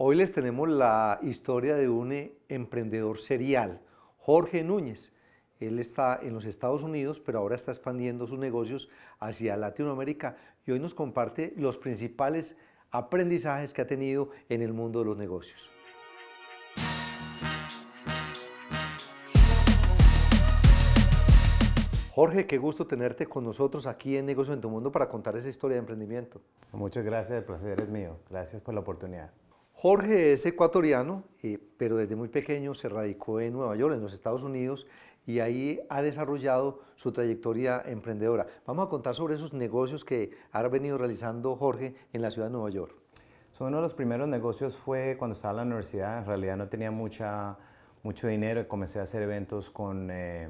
Hoy les tenemos la historia de un eh, emprendedor serial, Jorge Núñez. Él está en los Estados Unidos, pero ahora está expandiendo sus negocios hacia Latinoamérica y hoy nos comparte los principales aprendizajes que ha tenido en el mundo de los negocios. Jorge, qué gusto tenerte con nosotros aquí en Negocios en tu Mundo para contar esa historia de emprendimiento. Muchas gracias, el placer es mío. Gracias por la oportunidad. Jorge es ecuatoriano, eh, pero desde muy pequeño se radicó en Nueva York, en los Estados Unidos, y ahí ha desarrollado su trayectoria emprendedora. Vamos a contar sobre esos negocios que ha venido realizando Jorge en la ciudad de Nueva York. uno de los primeros negocios fue cuando estaba en la universidad, en realidad no tenía mucha, mucho dinero y comencé a hacer eventos con, eh,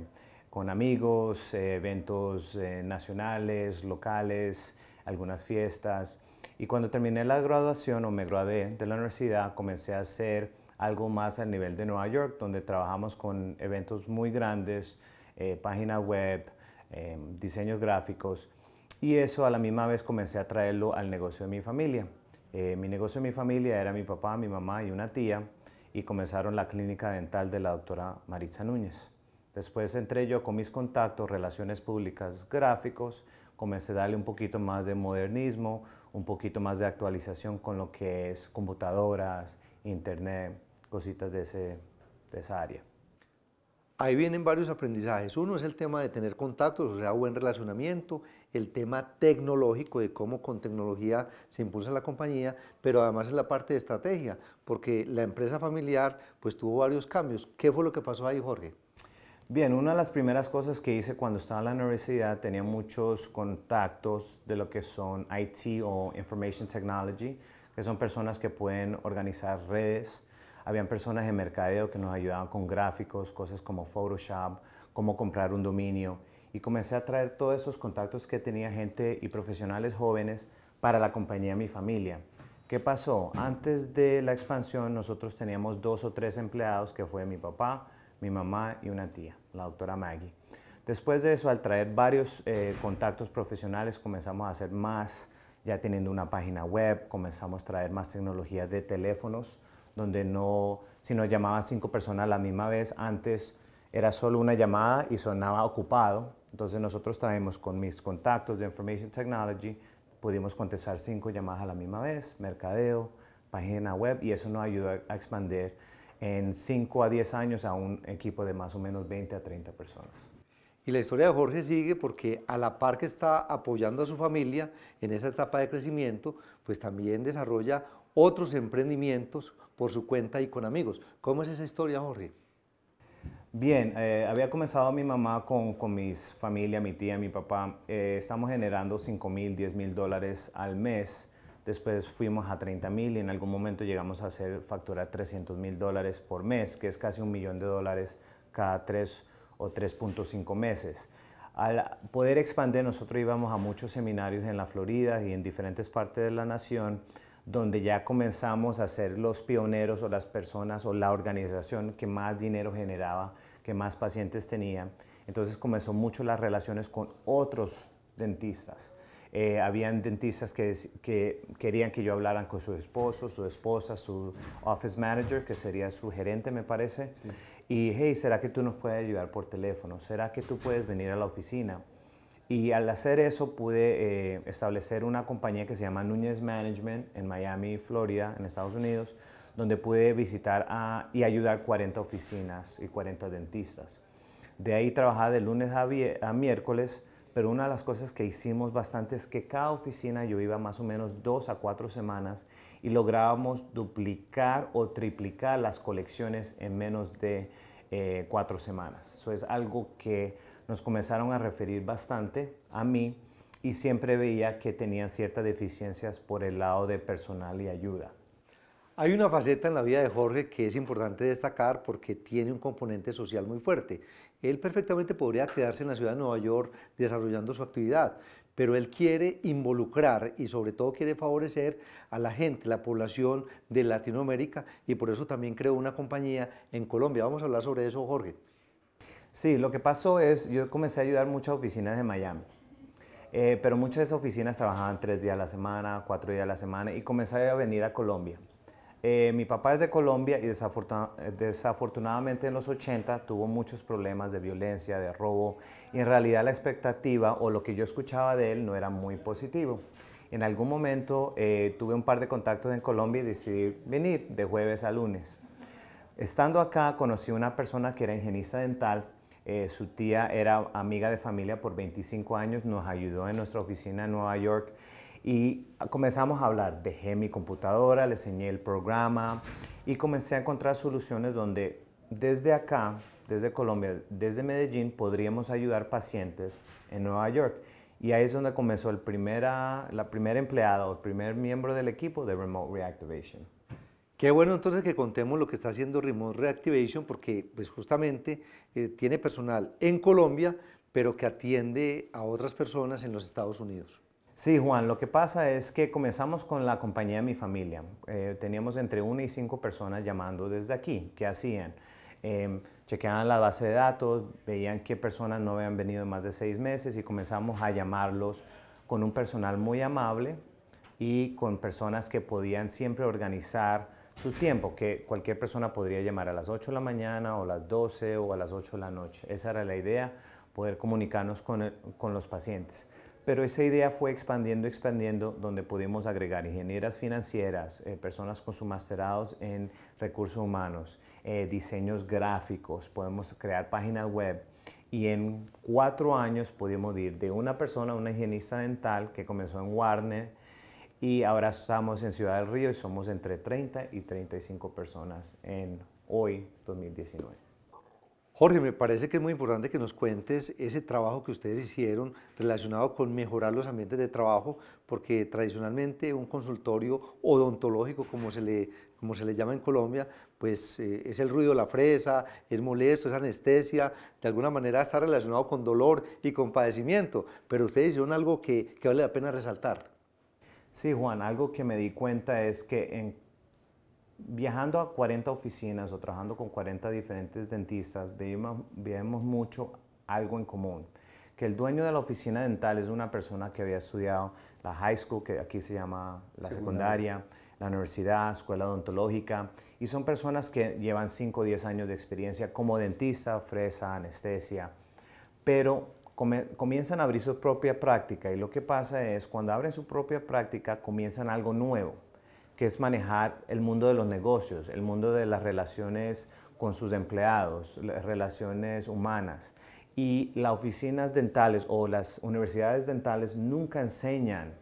con amigos, eh, eventos nacionales, locales, algunas fiestas. Y cuando terminé la graduación o me gradué de la universidad, comencé a hacer algo más al nivel de Nueva York, donde trabajamos con eventos muy grandes, páginas eh, página web, eh, diseños gráficos, y eso a la misma vez comencé a traerlo al negocio de mi familia. Eh, mi negocio de mi familia era mi papá, mi mamá y una tía, y comenzaron la clínica dental de la doctora Maritza Núñez. Después entré yo con mis contactos, relaciones públicas, gráficos, comencé a darle un poquito más de modernismo, un poquito más de actualización con lo que es computadoras, internet, cositas de, ese, esa área. Ahí vienen varios aprendizajes. Uno es el tema de tener contactos, o sea, buen relacionamiento, el tema tecnológico de cómo con tecnología se impulsa la compañía, pero además es la parte de estrategia, porque la empresa familiar pues tuvo varios cambios. ¿Qué fue lo que pasó ahí, Jorge? Bien, una de las primeras cosas que hice cuando estaba en la universidad tenía muchos contactos de lo que son IT o Information Technology, que son personas que pueden organizar redes. Habían personas de mercadeo que nos ayudaban con gráficos, cosas como Photoshop, cómo comprar un dominio. Y comencé a traer todos esos contactos que tenía gente y profesionales jóvenes para la compañía de mi familia. ¿Qué pasó? Antes de la expansión nosotros teníamos dos o tres empleados que fue mi papá, mi mamá y una tía, la doctora Maggie. Después de eso, al traer varios eh, contactos profesionales, comenzamos a hacer más, ya teniendo una página web, comenzamos a traer más tecnología de teléfonos, donde no, si nos llamaban cinco personas a la misma vez, antes era solo una llamada y sonaba ocupado. Entonces nosotros traemos con mis contactos de Information Technology, pudimos contestar cinco llamadas a la misma vez, mercadeo, página web, y eso nos ayudó a expandir en 5 a 10 años a un equipo de más o menos 20 a 30 personas. Y la historia de Jorge sigue porque a la par que está apoyando a su familia en esa etapa de crecimiento, pues también desarrolla otros emprendimientos por su cuenta y con amigos. ¿Cómo es esa historia, Jorge? Bien, eh, había comenzado mi mamá con, con mis familia, mi tía, mi papá. Eh, estamos generando 5 mil, 10 mil dólares al mes Después fuimos a 30 mil y en algún momento llegamos a hacer facturar 300 mil dólares por mes, que es casi un millón de dólares cada 3 o 3.5 meses. Al poder expandir, nosotros íbamos a muchos seminarios en la Florida y en diferentes partes de la nación, donde ya comenzamos a ser los pioneros o las personas o la organización que más dinero generaba, que más pacientes tenía. Entonces comenzó mucho las relaciones con otros dentistas eh, habían dentistas que, querían que yo hablaran con su esposo, su esposa, su office manager, que sería su gerente, me parece. Y, hey, ¿será que tú nos puedes ayudar por teléfono? ¿Será que tú puedes venir a la oficina? Y al hacer eso pude eh, establecer una compañía que se llama Núñez Management en Miami, Florida, en Estados Unidos, donde pude visitar y ayudar 40 oficinas y 40 dentistas. De ahí trabajaba de lunes a miércoles pero una de las cosas que hicimos bastante es que cada oficina yo iba más o menos dos a cuatro semanas y lográbamos duplicar o triplicar las colecciones en menos de eh, cuatro semanas. Eso es algo que nos comenzaron a referir bastante a mí y siempre veía que tenía ciertas deficiencias por el lado de personal y ayuda. Hay una faceta en la vida de Jorge que es importante destacar porque tiene un componente social muy fuerte. Él perfectamente podría quedarse en la ciudad de Nueva York desarrollando su actividad, pero él quiere involucrar y sobre todo quiere favorecer a la gente, la población de Latinoamérica y por eso también creó una compañía en Colombia. Vamos a hablar sobre eso, Jorge. Sí, lo que pasó es, yo comencé a ayudar muchas oficinas de Miami. Eh, pero muchas de esas oficinas trabajaban tres días a la semana, cuatro días a la semana y comencé a venir a Colombia. Eh, mi papá es de Colombia y eh, desafortunadamente en los 80 tuvo muchos problemas de violencia, de robo, y en realidad la expectativa o lo que yo escuchaba de él no era muy positivo. En algún momento eh, tuve un par de contactos en Colombia y decidí venir de jueves a lunes. Estando acá conocí una persona que era ingenista dental, su tía era amiga de familia por 25 años, nos ayudó en nuestra oficina en Nueva York y comenzamos a hablar, dejé mi computadora, le enseñé el programa y comencé a encontrar soluciones donde desde acá, desde Colombia, desde Medellín, podríamos ayudar pacientes en Nueva York. Y ahí es donde comenzó el primera, la primera empleada o el primer miembro del equipo de Remote Reactivation. Qué bueno entonces que contemos lo que está haciendo Remote Reactivation porque pues justamente eh, tiene personal en Colombia, pero que atiende a otras personas en los Estados Unidos. Sí, Juan, lo que pasa es que comenzamos con la compañía de mi familia. Eh, teníamos entre una y cinco personas llamando desde aquí. ¿Qué hacían? Em, chequeaban la base de datos, veían qué personas no habían venido en más de seis meses y comenzamos a llamarlos con un personal muy amable y con personas que podían siempre organizar su tiempo, que cualquier persona podría llamar a las 8 de la mañana o a las 12 o a las 8 de la noche. Esa era la idea, poder comunicarnos con los pacientes pero esa idea fue expandiendo, expandiendo, donde pudimos agregar ingenieras financieras, eh, personas con su masterados en recursos humanos, eh, diseños gráficos, podemos crear páginas web. Y en cuatro años pudimos ir de una persona, una higienista dental que comenzó en Warner, y ahora estamos en Ciudad del Río y somos entre 30 y 35 personas en hoy, 2019. Jorge, me parece que es muy importante que nos cuentes ese trabajo que ustedes hicieron relacionado con mejorar los ambientes de trabajo, porque tradicionalmente un consultorio odontológico, como se le, como se le llama en Colombia, pues eh, es el ruido de la fresa, es molesto, es anestesia, de alguna manera está relacionado con dolor y con padecimiento, pero ustedes hicieron algo que, que vale la pena resaltar. Sí, Juan, algo que me di cuenta es que en viajando a 40 oficinas o trabajando con 40 diferentes dentistas, vemos, mucho algo en común que el dueño de la oficina dental es una persona que había estudiado la high school, que aquí se llama la secundaria, la universidad, escuela odontológica, y son personas que llevan 5 o 10 años de experiencia como dentista, fresa, anestesia, pero comienzan a abrir su propia práctica y lo que pasa es cuando abren su propia práctica comienzan algo nuevo que es manejar el mundo de los negocios, el mundo de las relaciones con sus empleados, las relaciones humanas. Y las oficinas dentales o las universidades dentales nunca enseñan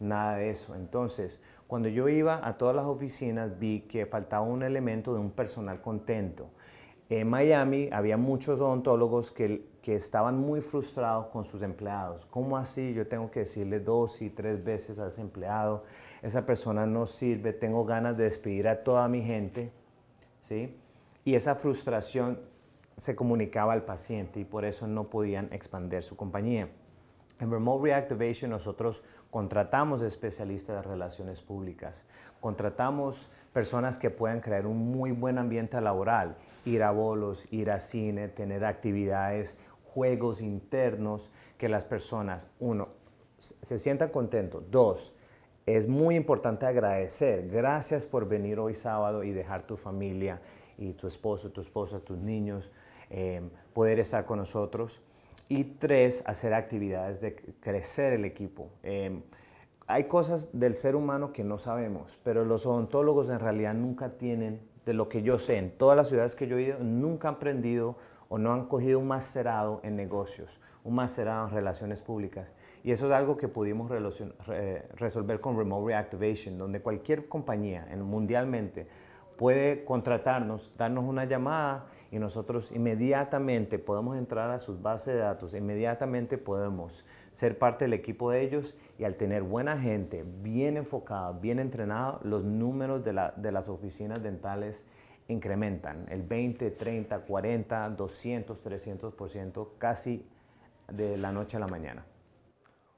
nada de eso. Entonces, cuando yo iba a todas las oficinas vi que faltaba un elemento de un personal contento. En Miami había muchos odontólogos que, que estaban muy frustrados con sus empleados. ¿Cómo así? Yo tengo que decirle dos y tres veces a ese empleado esa persona no sirve, tengo ganas de despedir a toda mi gente, ¿sí? Y esa frustración se comunicaba al paciente y por eso no podían expandir su compañía. En Remote Reactivation nosotros contratamos especialistas de relaciones públicas, contratamos personas que puedan crear un muy buen ambiente laboral, ir a bolos, ir a cine, tener actividades, juegos internos, que las personas, uno, se sientan contentos, dos, es muy importante agradecer. Gracias por venir hoy sábado y dejar tu familia y tu esposo, tu esposa, tus niños, em, poder estar con nosotros. Y tres, hacer actividades de crecer el equipo. Em, hay cosas del ser humano que no sabemos, pero los odontólogos en realidad nunca tienen, de lo que yo sé, en todas las ciudades que yo he ido, nunca han aprendido o no han cogido un masterado en negocios, un masterado en relaciones públicas. Y eso es algo que pudimos resolver con Remote Reactivation, donde cualquier compañía mundialmente puede contratarnos, darnos una llamada y nosotros inmediatamente podemos entrar a sus bases de datos, inmediatamente podemos ser parte del equipo de ellos y al tener buena gente, bien enfocada, bien entrenada, los números de las oficinas dentales incrementan el 20, 30, 40, 200, 300%, casi de la noche a la mañana.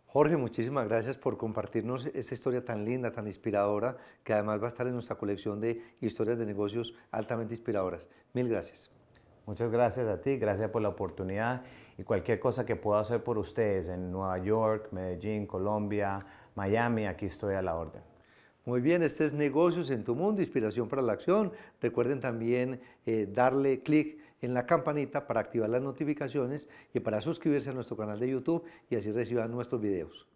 Jorge, muchísimas gracias por compartirnos esta historia tan linda, tan inspiradora, que además va a estar en nuestra colección de historias de negocios altamente inspiradoras. Mil gracias. Muchas gracias a ti, gracias por la oportunidad y cualquier cosa que pueda hacer por ustedes en Nueva York, Medellín, Colombia, Miami, aquí estoy a la orden. Muy bien, este es Negocios en tu Mundo, Inspiración para la Acción. Recuerden también eh, darle clic en la campanita para activar las notificaciones y para suscribirse a nuestro canal de YouTube y así reciban nuestros videos.